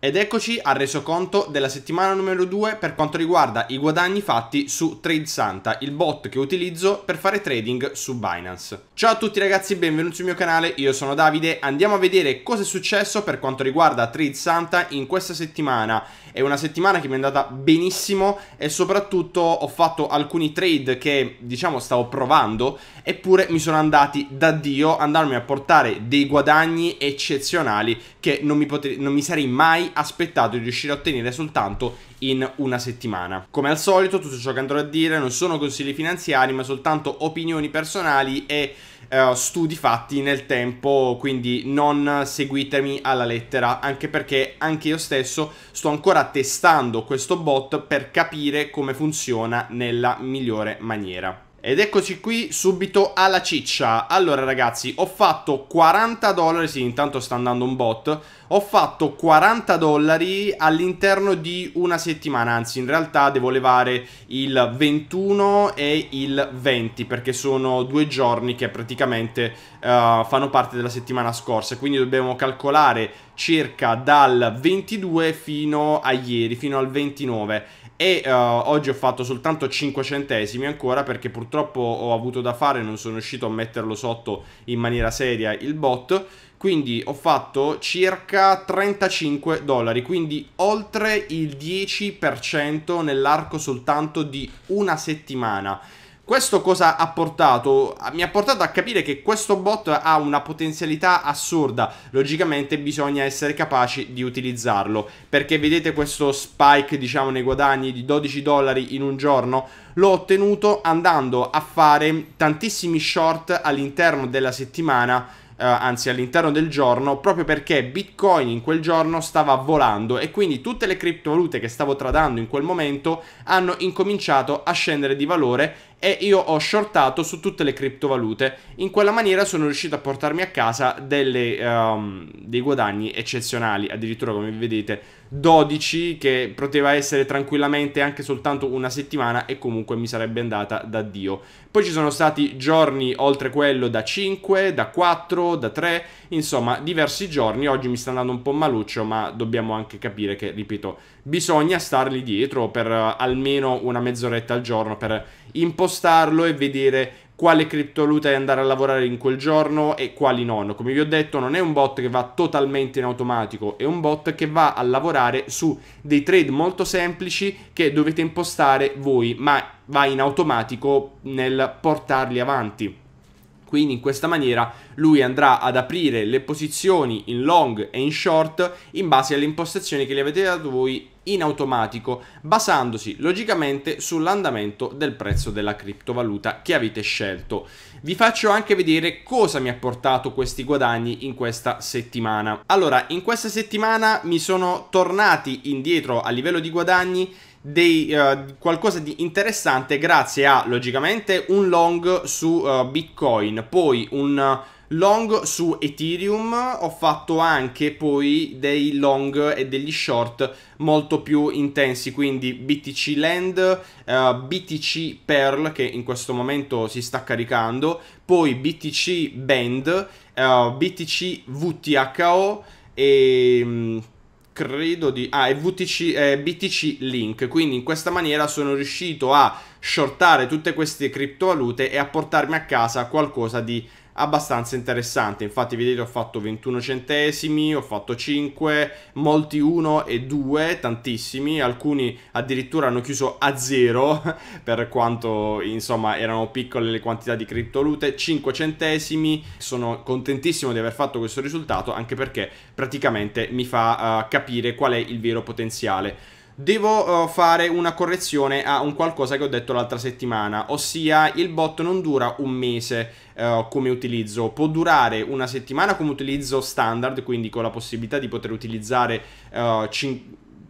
Ed eccoci al resoconto della settimana numero 2 per quanto riguarda i guadagni fatti su TradeSanta, il bot che utilizzo per fare trading su Binance. Ciao a tutti ragazzi, benvenuti sul mio canale, io sono Davide, andiamo a vedere cosa è successo per quanto riguarda Trade Santa in questa settimana. È una settimana che mi è andata benissimo e soprattutto ho fatto alcuni trade che diciamo stavo provando eppure mi sono andati da Dio andarmi a portare dei guadagni eccezionali che non mi, non mi sarei mai aspettato di riuscire a ottenere soltanto in una settimana. Come al solito tutto ciò che andrò a dire non sono consigli finanziari ma soltanto opinioni personali e eh, studi fatti nel tempo, quindi non seguitemi alla lettera, anche perché anche io stesso sto ancora testando questo bot per capire come funziona nella migliore maniera. Ed eccoci qui subito alla ciccia. Allora ragazzi, ho fatto 40 dollari, sì intanto sta andando un bot, ho fatto 40 dollari all'interno di una settimana, anzi in realtà devo levare il 21 e il 20 perché sono due giorni che praticamente uh, fanno parte della settimana scorsa, quindi dobbiamo calcolare circa dal 22 fino a ieri, fino al 29 e uh, oggi ho fatto soltanto 5 centesimi ancora perché purtroppo purtroppo ho avuto da fare, non sono riuscito a metterlo sotto in maniera seria il bot, quindi ho fatto circa 35 dollari, quindi oltre il 10% nell'arco soltanto di una settimana. Questo cosa ha portato? Mi ha portato a capire che questo bot ha una potenzialità assurda, logicamente bisogna essere capaci di utilizzarlo, perché vedete questo spike diciamo nei guadagni di 12 dollari in un giorno? L'ho ottenuto andando a fare tantissimi short all'interno della settimana Uh, anzi all'interno del giorno, proprio perché Bitcoin in quel giorno stava volando e quindi tutte le criptovalute che stavo tradando in quel momento hanno incominciato a scendere di valore e io ho shortato su tutte le criptovalute. In quella maniera sono riuscito a portarmi a casa delle, um, dei guadagni eccezionali, addirittura come vedete 12 che poteva essere tranquillamente anche soltanto una settimana e comunque mi sarebbe andata da Dio. Poi ci sono stati giorni oltre quello da 5, da 4, da 3, insomma diversi giorni, oggi mi sta andando un po' maluccio ma dobbiamo anche capire che, ripeto, bisogna starli dietro per eh, almeno una mezz'oretta al giorno per impostare spostarlo e vedere quale criptovaluta è andare a lavorare in quel giorno e quali non. Come vi ho detto, non è un bot che va totalmente in automatico, è un bot che va a lavorare su dei trade molto semplici che dovete impostare voi, ma va in automatico nel portarli avanti. Quindi in questa maniera lui andrà ad aprire le posizioni in long e in short in base alle impostazioni che gli avete dato voi in automatico, basandosi logicamente sull'andamento del prezzo della criptovaluta che avete scelto. Vi faccio anche vedere cosa mi ha portato questi guadagni in questa settimana. Allora, in questa settimana mi sono tornati indietro a livello di guadagni dei, uh, qualcosa di interessante grazie a logicamente un long su uh, Bitcoin, poi un long su Ethereum, ho fatto anche poi dei long e degli short molto più intensi, quindi BTC Land, uh, eh, BTC Pearl che in questo momento si sta caricando, poi BTC Band, uh, BTC VTHO e... Um, credo di... Ah, è, VTC, è BTC Link, quindi in questa maniera sono riuscito a shortare tutte queste criptovalute e a portarmi a casa qualcosa di abbastanza interessante. Infatti, vedete, ho fatto 21 centesimi, ho fatto 5, molti 1 e 2, tantissimi. Alcuni addirittura hanno chiuso a 0 per quanto insomma erano piccole le quantità di criptolute. 5 centesimi. Sono contentissimo di aver fatto questo risultato anche perché praticamente mi fa uh, capire qual è il vero potenziale devo uh, fare una correzione a un qualcosa che ho detto l'altra settimana, ossia il bot non dura un mese uh, come utilizzo, può durare una settimana come utilizzo standard, quindi con la possibilità di poter utilizzare uh, eh,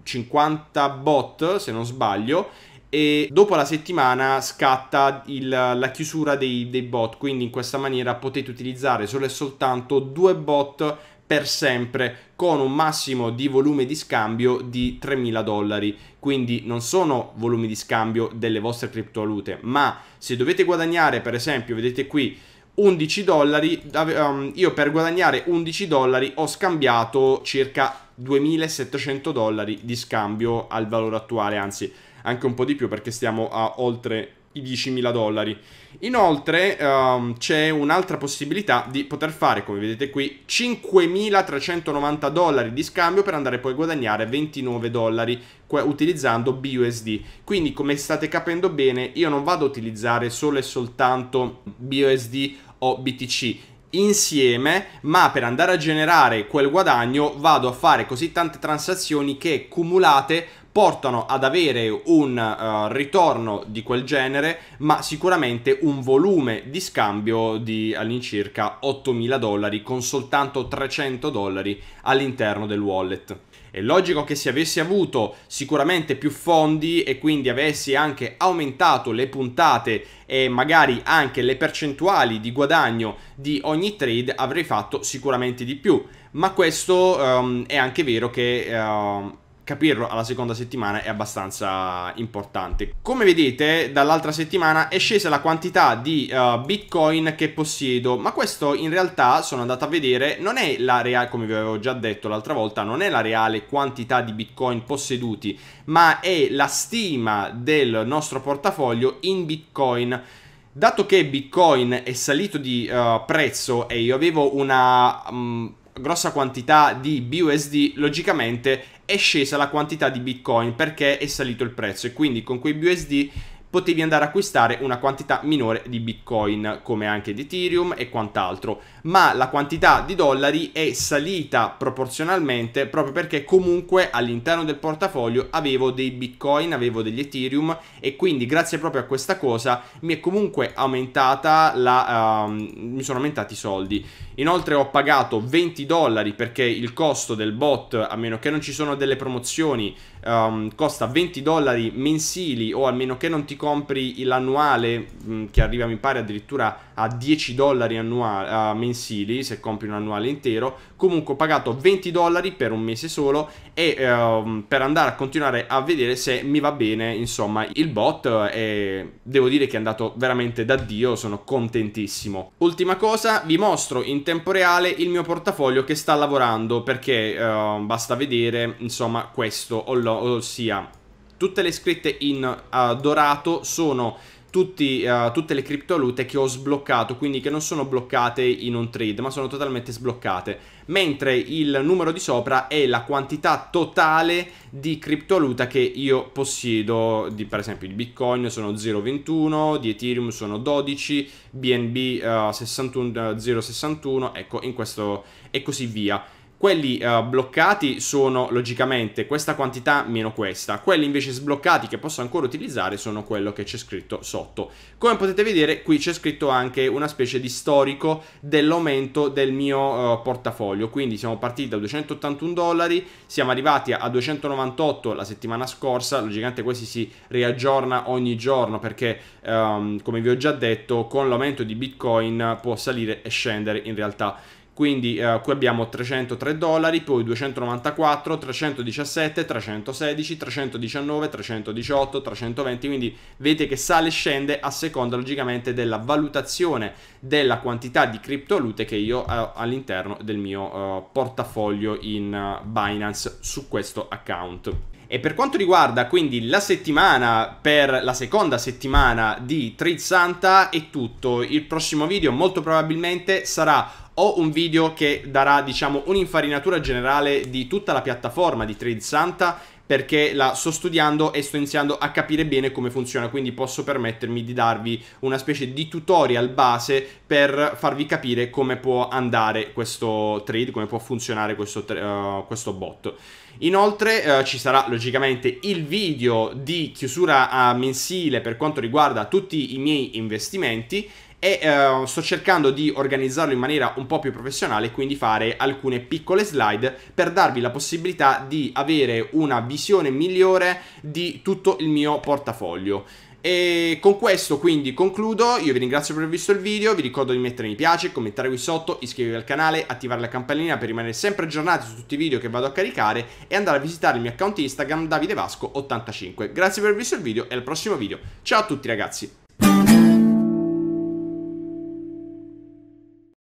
50 bot se non sbaglio, e dopo la settimana scatta il, la chiusura dei, dei, bot quindi in questa maniera potete utilizzare solo e soltanto due bot per sempre con un massimo di volume di scambio di 3.000 dollari. Quindi non sono volumi di scambio delle vostre criptovalute, ma se dovete guadagnare, per esempio, vedete qui 11 dollari, ehm, io per guadagnare 11 dollari ho scambiato circa 2700 dollari di scambio al valore attuale, anzi anche un po' di più perché stiamo a oltre i 10.000 dollari. Inoltre um, c'è un'altra possibilità di poter fare, come vedete qui, 5.390 dollari di scambio per andare poi a guadagnare 29 dollari utilizzando BUSD. Quindi come state capendo bene io non vado a utilizzare solo e soltanto BUSD o BTC, insieme, ma per andare a generare quel guadagno vado a fare così tante transazioni che cumulate portano ad avere un uh, ritorno di quel genere, ma sicuramente un volume di scambio di all'incirca 8.000 dollari con soltanto 300 dollari all'interno del wallet. È logico che se avessi avuto sicuramente più fondi e quindi avessi anche aumentato le puntate e magari anche le percentuali di guadagno di ogni trade avrei fatto sicuramente di più. Ma questo um, è anche vero che... Uh, capirlo alla seconda settimana è abbastanza importante. Come vedete dall'altra settimana è scesa la quantità di uh, bitcoin che possiedo, ma questo in realtà sono andato a vedere, non è la reale, come vi avevo già detto l'altra volta, non è la reale quantità di bitcoin posseduti, ma è la stima del nostro portafoglio in bitcoin. Dato che Bitcoin è salito di uh, prezzo e io avevo una, um, grossa quantità di BUSD, logicamente è scesa la quantità di Bitcoin perché è salito il prezzo e quindi con quei BUSD potevi andare a acquistare una quantità minore di bitcoin come anche di ethereum e quant'altro ma la quantità di dollari è salita proporzionalmente proprio perché comunque all'interno del portafoglio avevo dei bitcoin avevo degli ethereum e quindi grazie proprio a questa cosa mi è comunque aumentata la uh, mi sono aumentati i soldi inoltre ho pagato 20 dollari perché il costo del bot a meno che non ci sono delle promozioni um, costa 20 dollari mensili o almeno che non ti compri l'annuale mm, che arriva mi pare addirittura a 10 dollari uh, mensili se compri un annuale intero comunque ho pagato 20 dollari per un mese solo e um, per andare a continuare a vedere se mi va bene insomma il bot e devo dire che è andato veramente da dio sono contentissimo ultima cosa vi mostro in tempo reale il mio portafoglio che sta lavorando perché uh, basta vedere insomma questo online ossia tutte le scritte in uh, dorato sono tutti, uh, tutte le criptovalute che ho sbloccato, quindi che non sono bloccate in un trade, ma sono totalmente sbloccate. Mentre il numero di sopra è la quantità totale di criptovaluta che io possiedo, di, per esempio di Bitcoin sono 0,21, di Ethereum sono 12, BNB uh, 61, 0,61, ecco in questo e così via. Quelli uh, bloccati sono logicamente questa quantità meno questa, quelli invece sbloccati che posso ancora utilizzare sono quello che c'è scritto sotto. Come potete vedere qui c'è scritto anche una specie di storico dell'aumento del mio uh, portafoglio, quindi siamo partiti da 281 dollari, siamo arrivati a 298 la settimana scorsa, logicamente questi si riaggiorna ogni giorno perché um, come vi ho già detto con l'aumento di Bitcoin può salire e scendere in realtà quindi eh, qui abbiamo 303 dollari, poi 294, 317, 316, 319, 318, 320, quindi vedete che sale e scende a seconda logicamente della valutazione della quantità di criptovalute che io ho eh, all'interno del mio eh, portafoglio in eh, Binance su questo account. E per quanto riguarda quindi la settimana, per la seconda settimana di Trade Santa è tutto. Il prossimo video molto probabilmente sarà ho un video che darà diciamo un'infarinatura generale di tutta la piattaforma di Trade Santa perché la sto studiando e sto iniziando a capire bene come funziona, quindi posso permettermi di darvi una specie di tutorial base per farvi capire come può andare questo trade, come può funzionare questo, uh, questo bot. Inoltre eh, ci sarà logicamente il video di chiusura a eh, mensile per quanto riguarda tutti i miei investimenti e eh, sto cercando di organizzarlo in maniera un po' più professionale, quindi fare alcune piccole slide per darvi la possibilità di avere una visione migliore di tutto il mio portafoglio. E con questo quindi concludo, io vi ringrazio per aver visto il video, vi ricordo di mettere mi piace, commentare qui sotto, iscrivervi al canale, attivare la campanellina per rimanere sempre aggiornati su tutti i video che vado a caricare e andare a visitare il mio account Instagram davidevasco85. Grazie per aver visto il video e al prossimo video, ciao a tutti ragazzi!